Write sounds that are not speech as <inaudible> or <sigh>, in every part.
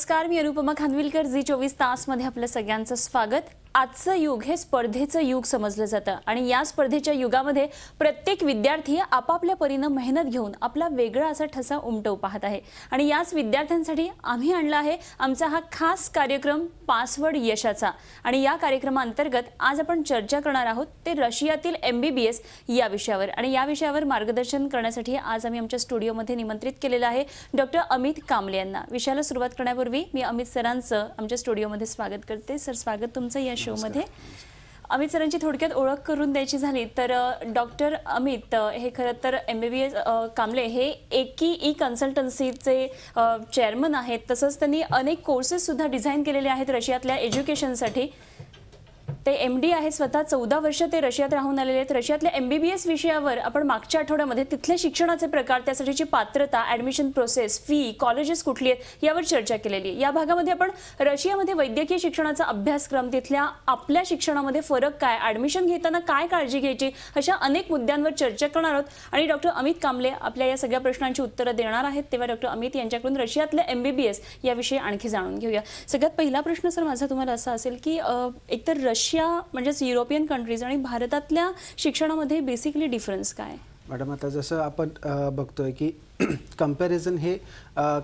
नमस्कार मी अनुपमा खानविलकर जी चोवीस तासमध्ये आपलं सगळ्यांचं स्वागत आजचं युग हे स्पर्धेचं युग समजलं जातं आणि या स्पर्धेच्या युगामध्ये प्रत्येक विद्यार्थी आपापल्या परीनं मेहनत घेऊन आपला वेगळा असा ठसा उमटव पाहत आहे आणि याच विद्यार्थ्यांसाठी आम्ही आणला आहे आमचा हा खास कार्यक्रम पासवर्ड यशाचा आणि या कार्यक्रमाअंतर्गत आज आपण चर्चा करणार आहोत ते रशियातील एम बी बी एस या विषयावर आणि या विषयावर मार्गदर्शन करण्यासाठी आज आम्ही आमच्या स्टुडिओमध्ये निमंत्रित केलेलं आहे डॉक्टर अमित कांबळे यांना विषयाला सुरुवात करण्यापूर्वी मी अमित सरांचं आमच्या स्टुडिओमध्ये स्वागत करते सर स्वागत तुमचं यश मध्ये अमित सरांची थोडक्यात ओळख करून द्यायची झाली तर डॉक्टर अमित हे खरं तर एम बी बी एस कामले हे एकी ई कन्सल्टन्सीचे चेअरमन आहेत तसंच त्यांनी अनेक कोर्सेससुद्धा डिझाईन केलेले आहेत रशियातल्या एज्युकेशनसाठी ते एम डी आहेत स्वतः चौदा वर्ष ते रशियात राहून आलेले आहेत रशियातल्या एम बी बी एस विषयावर आपण मागच्या आठवड्यामध्ये तिथल्या शिक्षणाचे प्रकार त्यासाठीची पात्रता ॲडमिशन प्रोसेस फी कॉलेजेस कुठली आहेत यावर चर्चा केलेली आहे या भागामध्ये आपण रशियामध्ये वैद्यकीय शिक्षणाचा अभ्यासक्रम तिथल्या आपल्या शिक्षणामध्ये फरक काय ॲडमिशन घेताना काय काळजी घ्यायची अशा अनेक मुद्द्यांवर चर्चा करणार आहोत आणि डॉक्टर अमित कांबले आपल्या या सगळ्या प्रश्नांची उत्तरं देणार आहेत तेव्हा डॉक्टर अमित यांच्याकडून रशियातल्या एम बी बी एस याविषयी आणखी जाणून घेऊया सगळ्यात पहिला प्रश्न सर माझा तुम्हाला असा असेल की एकतर रशिया रशिया म्हणजेच युरोपियन कंट्रीज आणि भारतातल्या शिक्षणामध्ये बेसिकली डिफरन्स काय मॅडम आता जसं आपण बघतोय की कंपेरिजन <clears throat> हे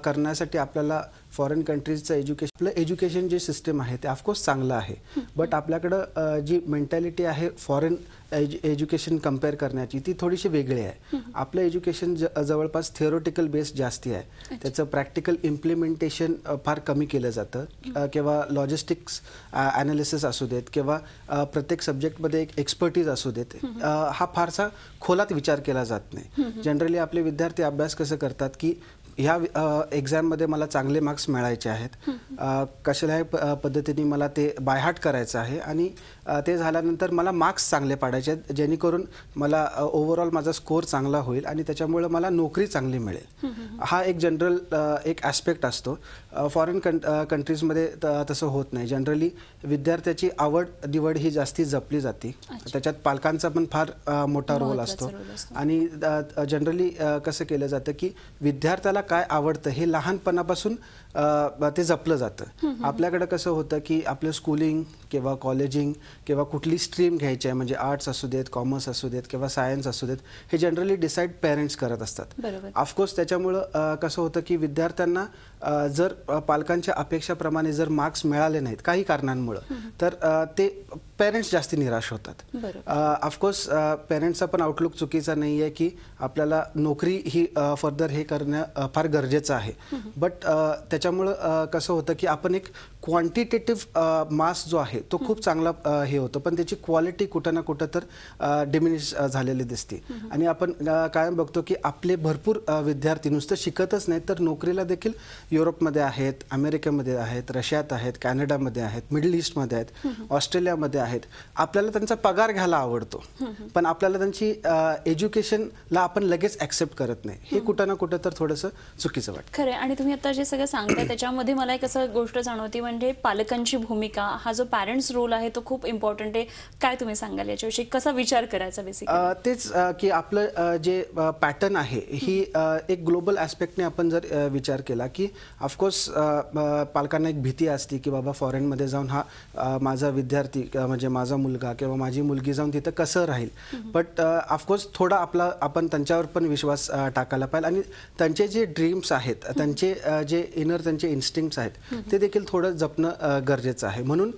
करण्यासाठी आपल्याला फॉरेन कंट्रीजचं एज्युकेशन आपलं एज्युकेशन जे सिस्टम आहे ते ऑफकोर्स चांगलं आहे बट आपल्याकडं जी मेंटॅलिटी आहे फॉरेन एज एज्युकेशन कम्पेअर करण्याची ती थोडीशी वेगळी आहे आपलं एज्युकेशन ज जवळपास थिअरोटिकल बेस जास्ती आहे त्याचं प्रॅक्टिकल इम्प्लिमेंटेशन फार कमी केलं जातं किंवा लॉजिस्टिक्स ॲनालिसिस असू देत किंवा प्रत्येक सब्जेक्टमध्ये एक एक्सपर्टीज असू देत हा फारसा खोलात विचार केला जात नाही जनरली आपले विद्यार्थी अभ्यास कसं करतात की ह्या एक्झाममध्ये मला चांगले मार्क्स मिळायचे आहेत कशालाही पद्धतीने मला ते बायहाट करायचं आहे आणि ते झाल्यानंतर मला मार्क्स चांगले पाडायचे आहेत जेणेकरून मला ओव्हरऑल माझा स्कोर चांगला होईल आणि त्याच्यामुळे मला नोकरी चांगली मिळेल हा एक जनरल एक ॲस्पेक्ट असतो फॉरेन कं कंट्रीजमध्ये तसं होत नाही जनरली विद्यार्थ्याची आवड निवड ही जास्ती जपली जाते त्याच्यात पालकांचा पण फार मोठा रोल असतो आणि जनरली कसं केलं जातं की विद्यार्थ्याला काय आवडतं हे लहानपणापासून ते जपलं जातं आपल्याकडं कसं होतं की आपलं स्कूलिंग किंवा कॉलेजिंग किंवा कुठली स्ट्रीम घ्यायची आहे म्हणजे आर्ट्स असू देत कॉमर्स असू देत किंवा सायन्स असू देत हे जनरली डिसाईड पेरेंट्स करत असतात ऑफकोर्स त्याच्यामुळं कसं होतं की विद्यार्थ्यांना जर पालकांच्या अपेक्षाप्रमाणे जर मार्क्स मिळाले नाहीत काही कारणांमुळं तर ते पेरेंट्स जास्त निराश होतात ऑफकोर्स पेरेंट्सचा पण आउटलुक चुकीचा नाही आहे की आपल्याला नोकरी ही फर्दर हे करणं फार गरजेचं आहे बट त्याच्यामुळं कसं होतं की आपण एक क्वांटिटेटिव्ह मास जो आहे तो खूप चांगला हे होतो पण त्याची क्वालिटी कुठं ना कुठं तर डिमिनिश झालेली दिसते आणि आपण कायम बघतो की आपले भरपूर विद्यार्थी नुसतं शिकतच नाहीत तर नोकरीला देखील युरोपमध्ये आहेत अमेरिकेमध्ये आहेत रशियात आहेत कॅनडामध्ये आहेत मिडल ईस्टमध्ये आहेत ऑस्ट्रेलियामध्ये आहेत आपल्याला त्यांचा पगार घ्यायला आवडतो पण आपल्याला त्यांची एज्युकेशनला आपण लगेच ऍक्सेप्ट करत नाही हे कुठं ना कुठं तर थोडंसं चुकीचं वाटतं खरं आणि तुम्ही आता जे सगळं सांगता <clears throat> त्याच्यामध्ये मला एक असं गोष्ट जाणवती म्हणजे पालकांची भूमिका हा जो पॅरेंट्स रोल आहे तो खूप इम्पॉर्टंट आहे काय तुम्ही सांगाल याच्याविषयी कसा विचार करायचा बेसिक तेच की आपलं जे पॅटर्न आहे ही एक ग्लोबल ॲस्पेक्टने आपण जर विचार केला की ऑफकोर्स uh, पालकांना एक भीती असते की बाबा फॉरेनमध्ये जाऊन हा माझा विद्यार्थी म्हणजे माझा मुलगा किंवा माझी मुलगी जाऊन तिथं कसं राहील बट ऑफकोर्स थोडा आपला आपण त्यांच्यावर पण विश्वास टाकायला पाहिजे आणि त्यांचे जे ड्रीम्स आहेत त्यांचे जे इनर त्यांचे इन्स्टिंक्ट्स आहेत ते देखील थोडं जपणं गरजेचं आहे म्हणून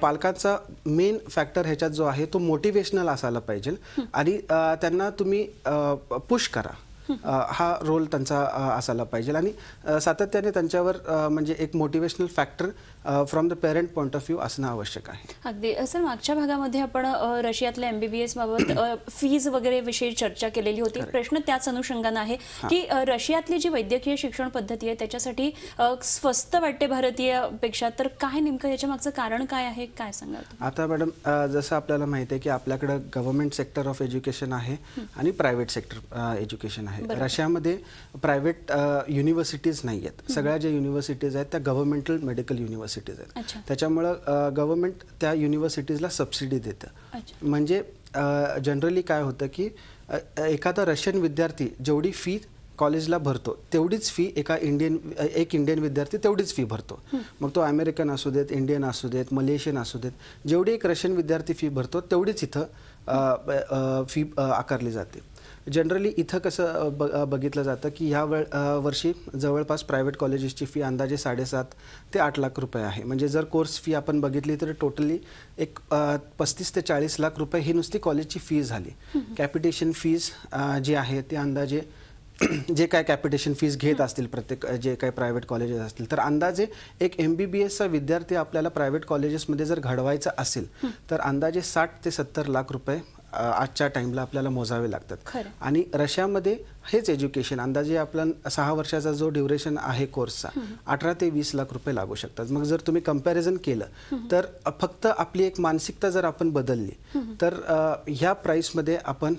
पालकांचा मेन फॅक्टर ह्याच्यात जो आहे तो मोटिवेशनल असायला पाहिजे आणि त्यांना तुम्ही पुश करा हा रोल त्यांचा असायला पाहिजे आणि सातत्याने त्यांच्यावर म्हणजे एक motivational factor from the parent point of view असणं आवश्यक आहे अगदी सर मागच्या भागामध्ये आपण रशियातल्या एमबीबीएस बाबत फीज वगैरे विषयी चर्चा केलेली होती प्रश्न त्याच अनुषंगानं आहे की रशियातली जी वैद्यकीय शिक्षण पद्धती आहे त्याच्यासाठी स्वस्त वाटते भारतीय पेक्षा तर काय नेमकं याच्या मागचं कारण काय आहे काय सांगा आता मॅडम जसं आपल्याला माहिती आहे की आपल्याकडं गव्हर्नमेंट सेक्टर ऑफ एज्युकेशन आहे आणि प्रायव्हेट सेक्टर एज्युकेशन आहे रशियामध्ये प्रायव्हेट युनिव्हर्सिटीज नाही आहेत सगळ्या ज्या युनिव्हर्सिटीज आहेत त्या गव्हर्नमेंटल मेडिकल युनिव्हर्सिटी युनिव्हर्सिटीज आहेत त्याच्यामुळं गव्हर्मेंट त्या युनिव्हर्सिटीजला सबसिडी देतं म्हणजे जनरली काय होतं की एखादा रशियन विद्यार्थी जेवढी फी कॉलेजला भरतो तेवढीच फी एका इंडियन एक इंडियन विद्यार्थी तेवढीच फी भरतो मग तो अमेरिकन असू देत इंडियन असू देत मलेशियन असू देत जेवढी एक रशियन विद्यार्थी फी भरतो तेवढीच इथं फी आकारली जाते जनरली इथं कसं ब बघितलं जातं की ह्या वेळ वर्षी जवळपास प्रायव्हेट कॉलेजेसची फी अंदाजे साडेसात ते आठ लाख रुपये आहे म्हणजे जर कोर्स फी आपण बघितली तर टोटली एक पस्तीस ते चाळीस लाख रुपये ही नुसती कॉलेजची फी झाली कॅपिटेशन फीज जी आहे ते अंदाजे <clears throat> जे काय कॅपिटेशन फीज घेत असतील प्रत्येक जे काही प्रायव्हेट कॉलेजेस असतील तर अंदाजे एक एम बी बी एसचा विद्यार्थी आपल्याला प्रायव्हेट कॉलेजेसमध्ये जर घडवायचा असेल तर अंदाजे साठ ते सत्तर लाख रुपये आजच्या टाईमला आपल्याला मोजावे लागतात आणि रशियामध्ये हेच एज्युकेशन अंदाजे आपण सहा वर्षाचा जो ड्युरेशन आहे कोर्सचा अठरा ते वीस लाख रुपये लागू शकतात मग जर तुम्ही कम्पॅरिझन केलं तर फक्त आपली एक मानसिकता जर आपण बदलली तर ह्या प्राईसमध्ये आपण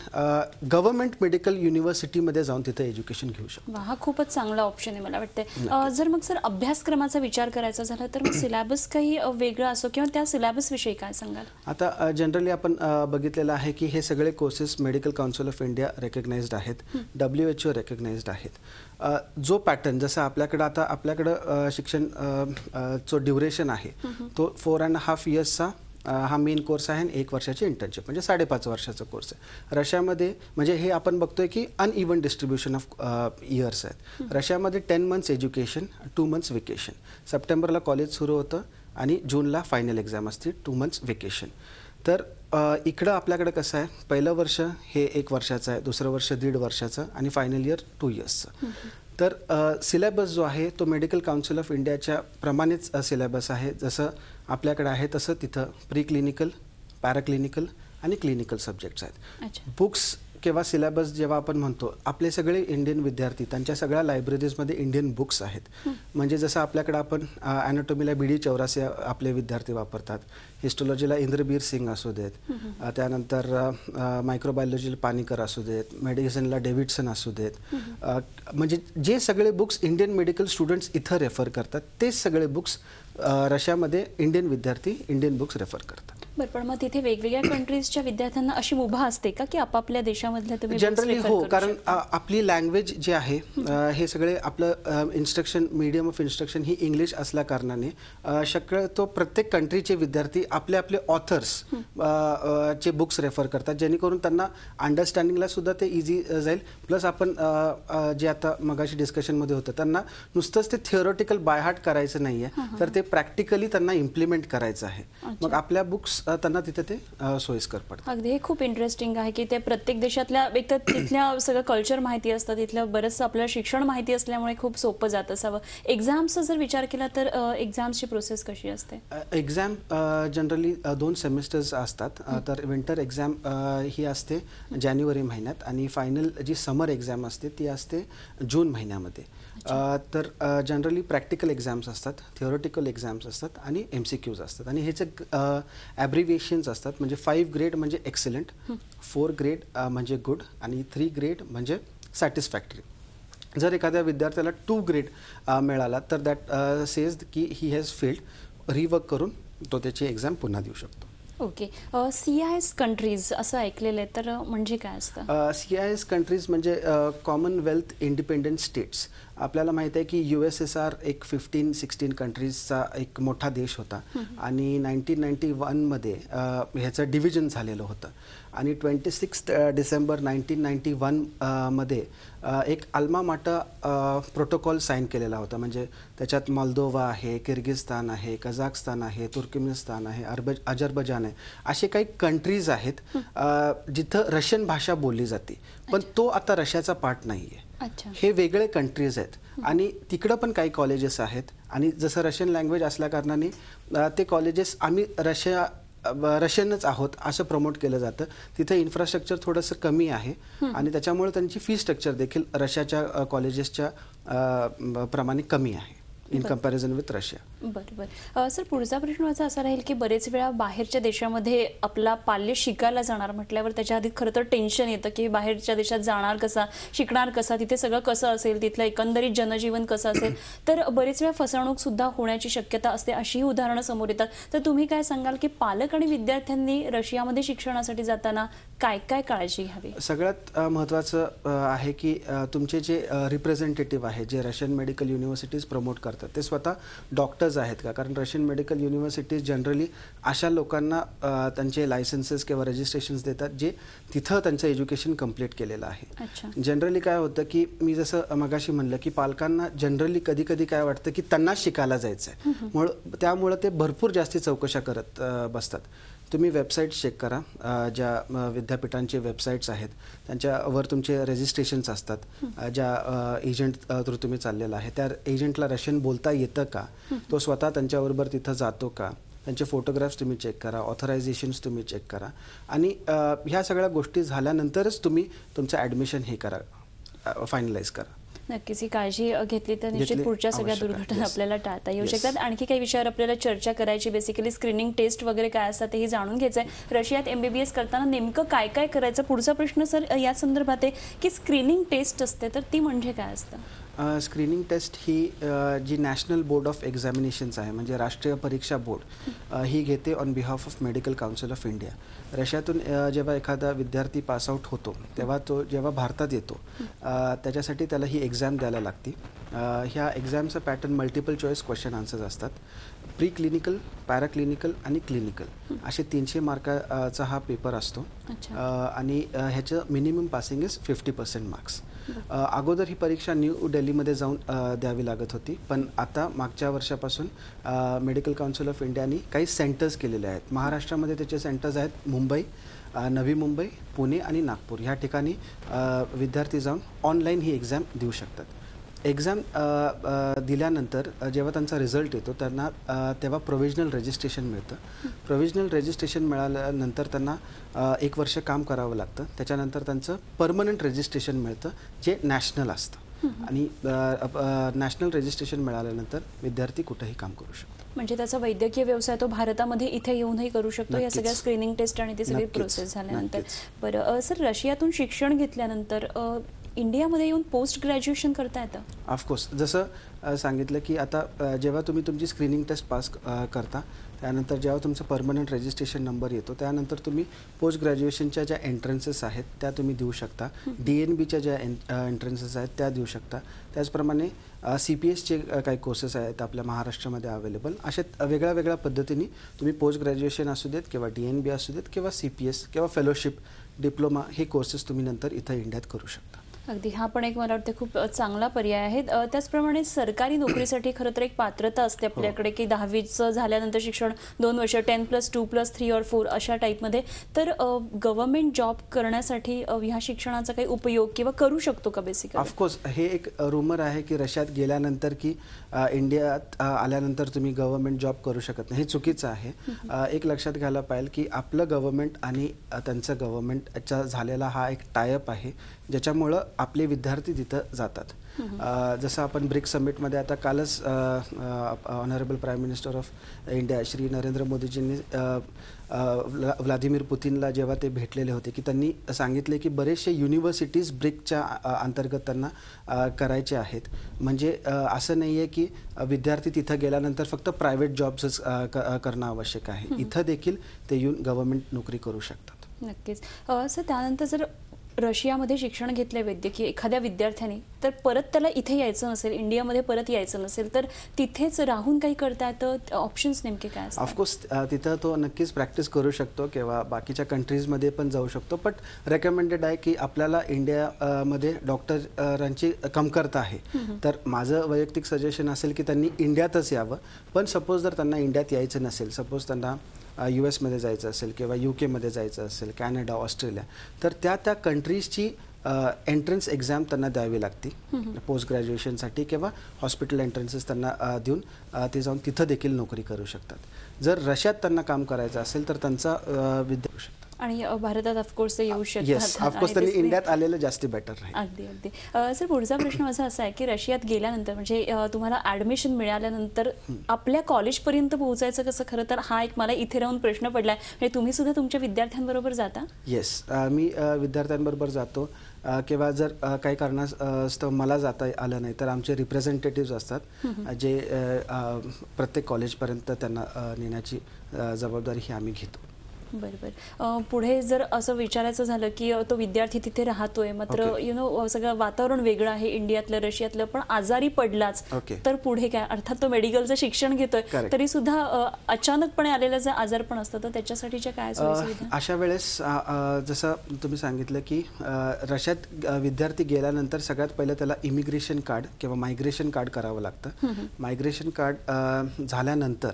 गव्हर्नमेंट मेडिकल युनिव्हर्सिटीमध्ये जाऊन तिथे एज्युकेशन घेऊ शकतो हा खूपच चांगला ऑप्शन आहे मला वाटतं जर मग सर अभ्यासक्रमाचा विचार करायचा झाला तर मग सिलेबस काही वेगळा असो किंवा त्या विषयी काय सांगाल आता जनरली आपण बघितलेलं आहे की हे सगळे courses medical council of India recognized आहेत डब्ल्यू एच ओ रेकग्नाइज्ड आहेत जो पॅटर्न जसं आपल्याकडं आता आपल्याकडं शिक्षण जो ड्युरेशन आहे तो फोर अँड हाफ इयर्सचा हा मेन कोर्स आहे एक वर्षाची इंटर्नशिप म्हणजे साडेपाच वर्षाचा कोर्स आहे रशियामध्ये म्हणजे हे आपण बघतोय की अनइवन डिस्ट्रीब्युशन ऑफ इयर्स आहेत रशियामध्ये ten months education two months vacation सप्टेंबरला कॉलेज सुरू होतं आणि जूनला फायनल एक्झाम असते टू मंथ्स वेकेशन तर इकडं आपल्याकडं कसं आहे पहिलं वर्ष हे एक वर्षाचं आहे दुसरं वर्ष दीड वर्षाचं आणि फायनल इयर टू इयर्सचं तर सिलेबस जो आहे तो मेडिकल काउन्सिल ऑफ इंडियाच्या प्रमाणेच सिलेबस आहे जसं आपल्याकडे आहे तसं तिथं प्री क्लिनिकल पॅराक्लिनिकल आणि क्लिनिकल सब्जेक्ट्स आहेत बुक्स किंवा सिलेबस जेव्हा आपण म्हणतो आपले सगळे इंडियन विद्यार्थी त्यांच्या सगळ्या लायब्ररीजमध्ये इंडियन बुक्स आहेत म्हणजे जसं आपल्याकडे आपण ॲनाटॉमीला बी डी चौरासी आपले विद्यार्थी वापरतात हिस्टॉलॉजीला इंद्रबीर सिंग असू देत त्यानंतर मायक्रोबायोलॉजीला पानिकर असू देत मेडिसिनला डेव्हिडसन असू देत म्हणजे जे सगळे बुक्स इंडियन मेडिकल स्टुडंट्स इथं रेफर करतात तेच सगळे बुक्स रशियामध्ये इंडियन विद्यार्थी इंडियन बुक्स रेफर करतात बरं पण मग तिथे वेगवेगळ्या कंट्रीजच्या विद्यार्थ्यांना अशी मुभा असते का की आपापल्या देशामधल्या तुम्ही जनरली हो कारण आपली लँग्वेज जे आहे हे सगळे आपलं इन्स्ट्रक्शन मीडियम ऑफ इंस्ट्रक्शन ही इंग्लिश असल्या कारणाने शक्यतो प्रत्येक कंट्रीचे विद्यार्थी आपले आपले ऑथर्स चे बुक्स रेफर करतात जेणेकरून त्यांना अंडरस्टँडिंगला सुद्धा ते इझी जाईल प्लस आपण जे आता मगाशी डिस्कशनमध्ये होतं त्यांना नुसतंच ते थिअरोटिकल बायहार्ट करायचं नाहीये तर ते प्रॅक्टिकली त्यांना इम्प्लिमेंट करायचं आहे मग आपल्या बुक्स त्यांना तिथे ते सोयीस्कर पडतं अगदी हे खूप इंटरेस्टिंग आहे की ते प्रत्येक देशातल्या एक तर तिथल्या सगळं कल्चर माहिती असतं तिथलं बरंचसं आपल्याला शिक्षण माहिती असल्यामुळे खूप सोपं जात असावं एक्झामचा जर विचार केला तर एक्झामची प्रोसेस कशी असते एक्झाम जनरली दोन सेमिस्टर्स असतात तर विंटर एक्झाम ही असते जानेवारी महिन्यात आणि फायनल जी समर एक्झाम असते ती असते जून महिन्यामध्ये तर जनरली प्रॅक्टिकल एक्झाम्स असतात थिओरिटिकल एक्झाम्स असतात आणि एम सी क्यूज असतात आणि ह्याचे ॲब्रिव्हिएशन्स असतात म्हणजे फाईव्ह ग्रेड म्हणजे एक्सलंट फोर ग्रेड म्हणजे गुड आणि थ्री ग्रेड म्हणजे सॅटिस्फॅक्टरी जर एखाद्या विद्यार्थ्याला टू ग्रेड मिळाला तर दॅट सेज की ही हॅज फेल्ड रिवर्क करून तो त्याची एक्झाम पुन्हा देऊ शकतो okay C I S countries असं ऐकलेलं आहे तर म्हणजे काय असतं सी आय एस कंट्रीज म्हणजे कॉमनवेल्थ इंडिपेंडंट स्टेट्स आपल्याला माहिती आहे की यू एस एस आर एक फिफ्टीन सिक्स्टीन कंट्रीजचा एक मोठा देश होता आणि नाईन्टीन नाईन्टी वनमध्ये ह्याचं डिव्हिजन झालेलं होतं आणि twenty six December nineteen ninety वनमध्ये एक अल्मा माटा प्रोटोकॉल साईन केलेला होता म्हणजे त्याच्यात मालदोवा आहे किर्गिस्तान आहे कझाकस्तान आहे तुर्किमिस्तान आहे अरब अजरबजान आहे असे काही कंट्रीज आहेत जिथं रशियन भाषा बोलली जाते पण तो आता रशियाचा पार्ट नाही आहे हे वेगळे कंट्रीज आहेत आणि तिकडं पण काही कॉलेजेस आहेत आणि जसं रशियन लँग्वेज असल्याकारणाने ते कॉलेजेस आम्ही रशिया रशियनच आहोत असं प्रमोट केलं जातं तिथे इन्फ्रास्ट्रक्चर थोडंसं कमी आहे आणि त्याच्यामुळे त्यांची फी स्ट्रक्चर देखील रशियाच्या कॉलेजेसच्या प्रमाणे कमी आहे इन कम्पॅरिझन विथ रशिया बरोबर सर पुढचा प्रश्न माझा असा राहील की बरेच वेळा बाहेरच्या देशामध्ये आपला पाल्य शिकायला जाणार म्हटल्यावर त्याच्या आधी खरं तर टेन्शन येतं की बाहेरच्या देशात जाणार कसा शिकणार कसा तिथे सगळं कसं असेल तिथलं एकंदरीत जनजीवन कसं असेल <clears throat> तर बरेच वेळा फसवणूक सुद्धा होण्याची शक्यता असते अशीही उदाहरणं समोर येतात तर तुम्ही काय सांगाल की पालक आणि विद्यार्थ्यांनी रशियामध्ये शिक्षणासाठी जाताना काय काय काळजी घ्यावी सगळ्यात महत्त्वाचं आहे की तुमचे जे रिप्रेझेंटेटिव्ह आहे जे रशियन मेडिकल युनिव्हर्सिटीज प्रमोट करतात करतात ते स्वतः डॉक्टर्स आहेत का कारण रशियन मेडिकल युनिव्हर्सिटीज जनरली अशा लोकांना त्यांचे लायसन्सेस किंवा रजिस्ट्रेशन देतात जे तिथं त्यांचं एज्युकेशन कंप्लीट केलेलं आहे जनरली काय होतं की मी जसं मगाशी म्हणलं की पालकांना जनरली कधी कधी काय वाटतं की त्यांना शिकायला जायचं आहे त्यामुळं ते भरपूर जास्ती चौकशा करत बसतात तुम्ही वेबसाईट्स चेक करा ज्या विद्यापीठांचे वेबसाईट्स आहेत त्यांच्यावर तुमचे रजिस्ट्रेशन्स असतात ज्या एजंट थ्रू तुम्ही चाललेला आहे त्या एजंटला रशियन बोलता येतं का तो स्वतः त्यांच्याबरोबर तिथं जातो का त्यांचे फोटोग्राफ्स तुम्ही चेक करा ऑथरायझेशन्स तुम्ही चेक करा आणि ह्या सगळ्या गोष्टी झाल्यानंतरच तुम्ही तुमचं ॲडमिशन हे करा फायनलाईज करा नक्कीच ही काळजी घेतली तर निश्चित पुढच्या सगळ्या दुर्घटना आपल्याला टाळता येऊ शकतात आणखी काही विषयावर आपल्याला चर्चा करायची बेसिकली स्क्रीनिंग टेस्ट वगैरे काय असतात हे जाणून घ्यायचंय रशियात एमबीबीएस करताना नेमकं काय काय करायचं पुढचा प्रश्न सर या संदर्भात आहे की स्क्रीनिंग टेस्ट असते तर ती म्हणजे काय असतं स्क्रीनिंग टेस्ट ही जी नॅशनल बोर्ड ऑफ एक्झामिनेशन्स आहे म्हणजे राष्ट्रीय परीक्षा बोर्ड ही घेते on behalf of medical council of India रशियातून जेव्हा एखादा विद्यार्थी पास आऊट होतो तेव्हा तो जेव्हा भारतात येतो त्याच्यासाठी त्याला ही एक्झाम द्यायला लागते ह्या एक्झामचं pattern multiple choice question answers असतात प्री क्लिनिकल पॅराक्लिनिकल आणि क्लिनिकल असे तीनशे मार्काचा हा पेपर असतो आणि ह्याचं minimum passing is fifty percent marks अगोदर ही परीक्षा न्यू डेल्लीमध्ये जाऊन द्यावी लागत होती पण आता मागच्या वर्षापासून मेडिकल काउन्सिल ऑफ इंडियाने काही सेंटर्स केलेले आहेत महाराष्ट्रामध्ये त्याचे सेंटर्स आहेत मुंबई नवी मुंबई पुणे आणि नागपूर ह्या ठिकाणी विद्यार्थी जाऊन ऑनलाईन ही एक्झाम देऊ शकतात एक्झाम uh, uh, दिल्यानंतर uh, जेव्हा त्यांचा रिझल्ट येतो त्यांना तेव्हा प्रोव्हिजनल रजिस्ट्रेशन मिळतं प्रोव्हिजनल रजिस्ट्रेशन मिळाल्यानंतर त्यांना एक वर्ष काम करावं लागतं त्याच्यानंतर त्यांचं परमनंट रजिस्ट्रेशन मिळतं जे नॅशनल असतं आणि नॅशनल रजिस्ट्रेशन मिळाल्यानंतर विद्यार्थी कुठेही काम करू शकतो म्हणजे त्याचा वैद्यकीय व्यवसाय तो भारतामध्ये इथे येऊनही करू शकतो या सगळ्या स्क्रीनिंग टेस्ट आणि ती सगळी प्रोसेस झाल्यानंतर बरं सर रशियातून शिक्षण घेतल्यानंतर इंडियामध्ये येऊन पोस्ट ग्रॅज्युएशन करता येतं ऑफकोर्स जसं सांगितलं की आता जेव्हा तुम्ही तुमची स्क्रीनिंग टेस्ट पास करता त्यानंतर जेव्हा तुमचा परमनंट रजिस्ट्रेशन नंबर येतो त्यानंतर तुम्ही पोस्ट ग्रॅज्युएशनच्या ज्या एंट्रन्सेस आहेत त्या तुम्ही देऊ शकता डी एन बीच्या ज्या एंट्रन्सेस आहेत त्या देऊ शकता त्याचप्रमाणे सी पी एसचे काही कोर्सेस आहेत आपल्या महाराष्ट्रामध्ये अवेलेबल अशा वेगळ्या वेगळ्या पद्धतीने तुम्ही पोस्ट ग्रॅज्युएशन असू देत किंवा डी एन बी असू देत किंवा सी पी एस किंवा फेलोशिप डिप्लोमा हे कोर्सेस तुम्ही नंतर इथं इंडियात करू शकता अगदी हा पण एक मला वाटतं खूप चांगला पर्याय आहे त्याचप्रमाणे सरकारी नोकरीसाठी खरं तर एक पात्रता असते हो. आपल्याकडे की दहावीचं झाल्यानंतर शिक्षण दोन वर्ष ten plus two plus three और फोर अशा टाईपमध्ये तर गव्हर्नमेंट जॉब करण्यासाठी ह्या शिक्षणाचा काही उपयोग किंवा करू शकतो का बेसिक ऑफकोर्स हे एक रुमर आहे की रशियात गेल्यानंतर की इंडियात आल्यानंतर तुम्ही गव्हर्नमेंट जॉब करू शकत नाही हे चुकीचं आहे एक लक्षात घ्यायला पाहिजे की आपलं गव्हर्नमेंट आणि त्यांचं गव्हर्नमेंटचा झालेला हा एक टायअप आहे ज्याच्यामुळं आपले विद्यार्थी तिथं जातात जसं आपण ब्रिक समिटमध्ये आता कालच honourable prime minister of India Shri Narendra मोदीजींनी व्लादिमीर पुतीनला जेव्हा ते भेटलेले होते की त्यांनी सांगितले की बरेचसे युनिव्हर्सिटीज ब्रिकच्या अंतर्गत त्यांना करायचे आहेत म्हणजे असं नाही आहे की विद्यार्थी तिथं गेल्यानंतर फक्त प्रायव्हेट जॉब्सच करणं आवश्यक आहे इथं देखील ते येऊन गव्हर्मेंट नोकरी करू शकतात नक्कीच सर त्यानंतर जर रशियामध्ये शिक्षण घेतले वैद्यकीय एखाद्या विद्यार्थ्याने तर परत त्याला इथे यायचं नसेल इंडियामध्ये परत यायचं नसेल तर तिथेच राहून काही करता येतं ऑप्शन्स नेमके काय ऑफकोर्स तिथं तो नक्कीच प्रॅक्टिस करू शकतो किंवा बाकीच्या कंट्रीजमध्ये पण जाऊ शकतो बट रेकमेंडेड आहे की आपल्याला इंडियामध्ये डॉक्टरांची कमकर्ता आहे तर माझं वैयक्तिक सजेशन असेल की त्यांनी इंडियातच यावं पण सपोज जर त्यांना इंडियात यायचं नसेल सपोज त्यांना यू एसमध्ये जायचं असेल किंवा यू केमध्ये जायचं असेल कॅनडा ऑस्ट्रेलिया तर त्या त्या कंट्रीजची एंट्रन्स एक्झाम त्यांना द्यावी लागती पोस्ट ग्रॅज्युएशनसाठी किंवा हॉस्पिटल एंट्रन्सेस त्यांना देऊन ते जाऊन तिथं देखील नोकरी करू शकतात जर रशियात त्यांना काम करायचं असेल तर त्यांचा विद्या आणि भारतात ऑफकोर्स ते येऊ शकतात ऑफकोर्स त्यांनी इंडियात आलेलं जास्ती बेटर राहील अगदी अगदी सर पुढचा प्रश्न असा असा आहे की रशियात गेल्यानंतर म्हणजे तुम्हाला ऍडमिशन मिळाल्यानंतर आपल्या कॉलेजपर्यंत पोहोचायचं कसं खरं तर हा एक मला इथे राहून प्रश्न पडला आहे म्हणजे तुम्ही सुद्धा तुमच्या विद्यार्थ्यांबरोबर जाता येस मी विद्यार्थ्यांबरोबर जातो किंवा जर काही कारणास्तव मला जाता आलं नाही तर आमचे रिप्रेझेंटेटिव्ह असतात जे प्रत्येक कॉलेजपर्यंत त्यांना नेण्याची जबाबदारी ही आम्ही घेतो बरं बरं पुढे जर असं विचारायचं झालं की तो विद्यार्थी तिथे राहतोय मात्र यु नो सगळं वातावरण वेगळं आहे इंडियातलं रशियातलं पण आजारी पडलाच तर पुढे काय अर्थात तो मेडिकलचं शिक्षण घेतोय तरी सुद्धा अचानकपणे आलेलं जर आजार पण असतं तर त्याच्यासाठीच्या काय अशा वेळेस जसं तुम्ही सांगितलं की रशियात विद्यार्थी गेल्यानंतर सगळ्यात पहिलं त्याला इमिग्रेशन कार्ड किंवा मायग्रेशन कार्ड करावं लागतं मायग्रेशन कार्ड झाल्यानंतर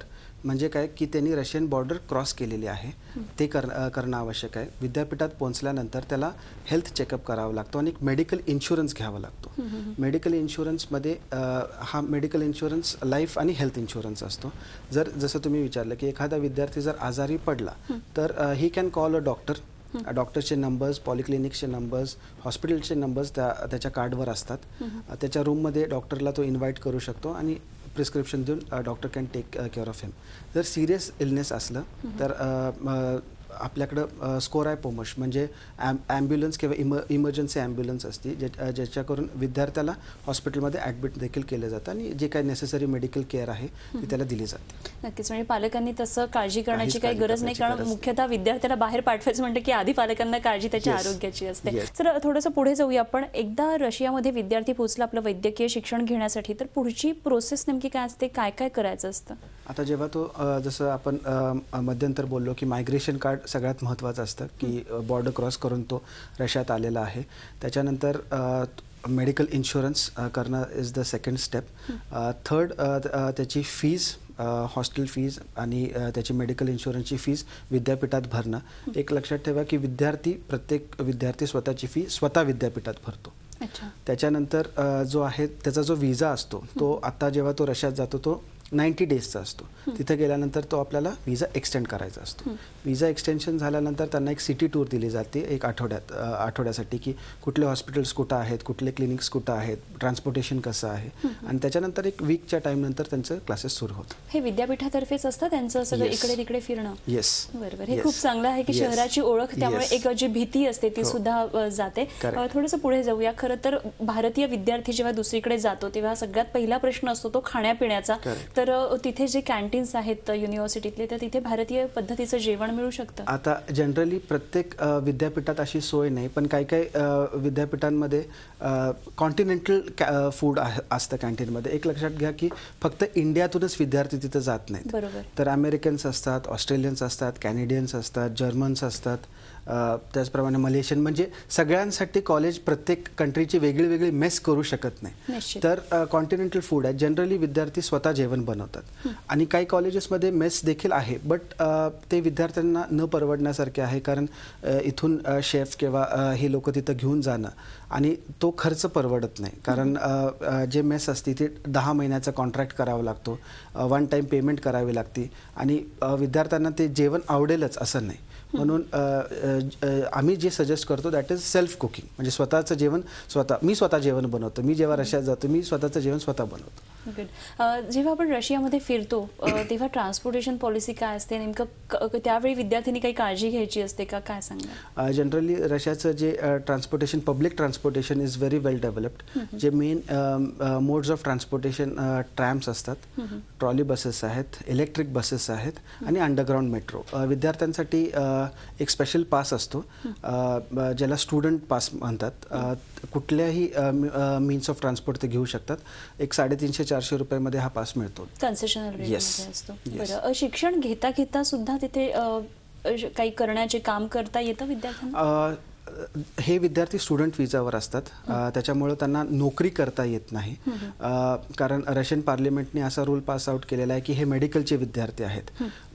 म्हणजे काय की त्यांनी रशियन बॉर्डर क्रॉस केलेली आहे ते कर करणं आवश्यक आहे विद्यापीठात पोहोचल्यानंतर त्याला हेल्थ चेकअप करावा लागतो आणि एक मेडिकल इन्शुरन्स घ्यावा लागतो मेडिकल इन्शुरन्समध्ये हा मेडिकल इन्शुरन्स लाईफ आणि हेल्थ इन्शुरन्स असतो जर जसं तुम्ही विचारलं की एखादा विद्यार्थी जर आजारी पडला तर he can call a doctor डॉक्टरचे नंबर्स पॉलिक्लिनिकचे नंबर्स हॉस्पिटलचे नंबर्स त्या त्याच्या कार्डवर असतात त्याच्या रूममध्ये डॉक्टरला तो इन्व्हाइट करू शकतो आणि प्रिस्क्रिप्शन देऊन doctor can take care of him जर सिरियस इलनेस असलं तर आपल्याकडं स्कोर पोमश म्हणजे ॲम ॲम्ब्युलन्स किंवा इम इमर्जन्सी ॲम्ब्युलन्स असते ज्या ज्याच्याकरून विद्यार्थ्याला हॉस्पिटलमध्ये ॲडमिट देखील केलं जातं आणि जे काही नेसेसरी मेडिकल केअर आहे ती त्याला दिली जाते नक्कीच म्हणजे पालकांनी तसं काळजी करण्याची काही गरज नाही कारण मुख्यतः विद्यार्थ्याला बाहेर पाठवायचं म्हणतं की आधी पालकांना काळजी त्याच्या आरोग्याची असते तर थोडंसं पुढे जाऊया आपण एकदा रशियामध्ये विद्यार्थी पोहोचला आपलं वैद्यकीय शिक्षण घेण्यासाठी तर पुढची प्रोसेस नेमकी काय असते काय काय करायचं असतं आता जेव्हा तो जसं आपण मध्यंतर बोललो की मायग्रेशन कार्ड सगळ्यात महत्त्वाचं असतं की बॉर्डर क्रॉस करून तो रशियात आलेला आहे त्याच्यानंतर मेडिकल इन्शुरन्स करणं is the second step third त्याची फीज हॉस्टेल फीज आणि त्याची मेडिकल इन्शुरन्सची फीज विद्यापीठात भरणं एक लक्षात ठेवा की विद्यार्थी प्रत्येक विद्यार्थी स्वतःची फी स्वतः विद्यापीठात भरतो त्याच्यानंतर जो आहे त्याचा जो विजा असतो तो आता जेव्हा तो रशियात जातो तो नाईन्टी डेजचा असतो तिथे गेल्यानंतर तो आपल्याला विजा एक्सटेंड करायचा असतो विजा एक्सटेन्शन झाल्यानंतर त्यांना एक सिटी टूर दिली जाते एक आठवड्यात आठवड्यासाठी की कुठले हॉस्पिटल्स कुठं आहेत कुठले क्लिनिक्स कुठं आहेत ट्रान्सपोर्टेशन कसं आहे आणि त्याच्यानंतर एक वीकच्या नंतर त्यांचं क्लासेस सुरू होतं हे विद्यापीठातर्फेच असतं त्यांचं सगळं इकडे तिकडे फिरणं येस बरोबर हे खूप चांगलं आहे की शहराची ओळख त्यामुळे एक जी भीती असते ती हो. सुद्धा जाते थोडंसं पुढे जाऊया खरं तर भारतीय विद्यार्थी जेव्हा दुसरीकडे जातो तेव्हा सगळ्यात पहिला प्रश्न असतो तो खाण्यापिण्याचा तर तिथे जे कॅन्टीन्स आहेत युनिव्हर्सिटीतले तर तिथे भारतीय पद्धतीचं जेवण मिळू शकतं आता जनरली प्रत्येक विद्यापीठात अशी सोय नाही पण काही काही विद्यापीठांमध्ये कॉन्टिनेंटल फूड असतं कॅन्टीनमध्ये एक लक्षात घ्या की फक्त इंडियातूनच विद्यार्थी तिथे जात नाहीत बरोबर तर अमेरिकन्स असतात ऑस्ट्रेलियन्स असतात कॅनेडियन्स असतात जर्मन्स असतात त्याचप्रमाणे मलेशियन म्हणजे सगळ्यांसाठी कॉलेज प्रत्येक कंट्रीची वेगळी वेगळी मेस करू शकत नाही तर कॉन्टिनेंटल फूड आहे जनरली विद्यार्थी स्वतः जेवण बनवतात आणि काही कॉलेजेसमध्ये मेस देखील आहे बट ते विद्यार्थ्यांना न परवडण्यासारखे आहे कारण इथून शेफ किंवा हे लोक तिथं घेऊन जाणं आणि तो खर्च परवडत नाही कारण जे मेस असते ते दहा महिन्याचा कॉन्ट्रॅक्ट करावा लागतो वन टाईम पेमेंट करावी लागते आणि विद्यार्थ्यांना ते जेवण आवडेलच असं नाही म्हणून आम्ही जे सजेस्ट करतो दॅट इज सेल्फ कुकिंग म्हणजे स्वतःचं जेवण स्वतः मी स्वतः जेवण बनवतो मी जेव्हा रशियात जातो मी स्वतःचं जेवण स्वतः बनवतो गुड जेव्हा आपण रशियामध्ये फिरतो तेव्हा ट्रान्सपोर्टेशन पॉलिसी काय असते नेमकं त्यावेळी विद्यार्थ्यांनी काही काळजी घ्यायची असते का काय सांगा जनरली रशियाचं जे transportation public transportation is very well developed जे main modes of transportation trams असतात ट्रॉली बसेस आहेत इलेक्ट्रिक बसेस आहेत आणि अंडरग्राऊंड मेट्रो विद्यार्थ्यांसाठी एक स्पेशल पास असतो ज्याला स्टुडंट पास म्हणतात कुठल्याही मीन्स ऑफ ट्रान्सपोर्ट ते घेऊ शकतात एक साडेतीनशे चार चारशे रुपयामध्ये हा पास मिळतो कन्सेशनल येस शिक्षण घेता घेता सुद्धा तिथे काही करण्याचे काम करता येतं विद्यार्थ्यांना हे विद्यार्थी स्टुडंट विजावर असतात त्याच्यामुळं त्यांना नोकरी करता येत नाही कारण रशियन पार्लिमेंटने असा रूल पास आउट केलेला आहे की हे मेडिकलचे विद्यार्थी आहेत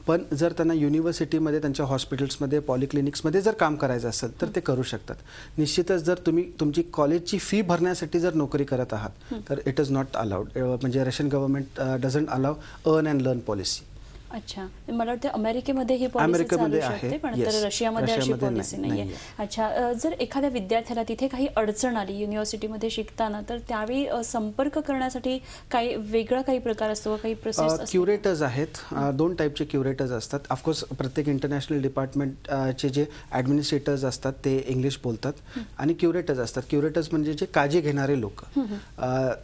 पण जर त्यांना युनिव्हर्सिटीमध्ये त्यांच्या हॉस्पिटल्समध्ये पॉलिक्लिनिक्समध्ये जर काम करायचं असेल तर ते करू शकतात निश्चितच जर तुम्ही तुमची कॉलेजची फी भरण्यासाठी जर नोकरी करत आहात तर इट इज नॉट अलाउड म्हणजे Russian government doesn't allow earn and learn policy अच्छा म्हणजे मला वाटतं अमेरिकेमध्ये ही पॉलिसी चालू शकते पण तर रशियामध्ये अशी पॉलिसी नाहीये अच्छा जर एखाद्या विद्यार्थ्याला तिथे काही अडचण आली युनिव्हर्सिटी मध्ये शिकताना तर त्यावेळी संपर्क करण्यासाठी काही वेगळा काही प्रकार असतो काही प्रोसेस क्युरेटर्स आहेत दोन टाईपचे क्युरेटर्स असतात ऑफकोर्स प्रत्येक इंटरनॅशनल डिपार्टमेंटचे जे ऍडमिनिस्ट्रेटर्स असतात ते इंग्लिश बोलतात आणि क्युरेटर्स असतात क्युरेटर्स म्हणजे जे काळजी घेणारे लोक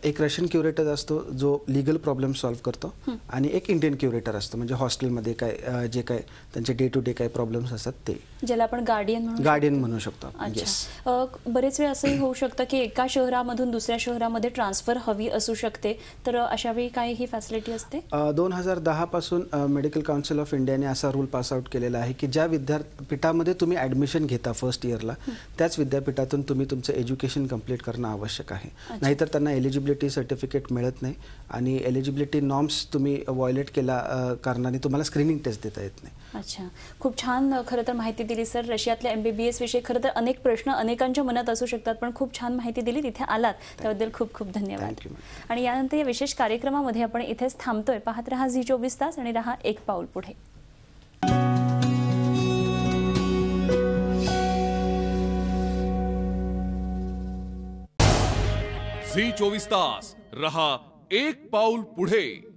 एक रशियन क्युरेटर असतो जो लिगल प्रॉब्लेम सॉल्व्ह करतो आणि एक इंडियन क्युरेटर असतो म्हणजे हॉस्टेलमध्ये काय जे काय त्यांचे डे टू डे काय प्रॉब्लेम्स असतात ते ज्याला आपण गार्डियन गार्डियन म्हणू शकतो बरेच वेळ असंही होऊ शकतं की एका शहरामधून दुसऱ्या शहरामध्ये ट्रान्सफर हवी असू शकते तर अशा वेळी काय ही फॅसिलिटी असते दोन हजार दहा पासून मेडिकल काउन्सिल ऑफ इंडियाने असा रूल पास आउट केलेला आहे की ज्या विद्यापीठामध्ये तुम्ही ऍडमिशन घेता फर्स्ट इयरला त्याच विद्यापीठातून तुम्ही तुमचं एज्युकेशन कम्प्लीट करणं आवश्यक आहे नाहीतर त्यांना एलिजिबिलिटी सर्टिफिकेट मिळत नाही आणि एलिजिबिलिटी नॉर्म्स तुम्ही व्हायलेट केला कारण कारणाने तुम्हाला स्क्रीनिंग टेस्ट देता येत नाही अच्छा खूप छान खरं तर माहिती दिली सर रशियातल्या एम बी बी एस विषयी खरं तर अनेक प्रश्न अनेकांच्या मनात असू शकतात पण खूप छान माहिती दिली तिथे आलात त्याबद्दल खूप खूप धन्यवाद आणि यानंतर या विशेष कार्यक्रमामध्ये आपण इथेच थांबतोय पाहत राहा झी चोवीस तास आणि रहा एक पाऊल पुढे झी चोवीस तास रहा एक पाऊल पुढे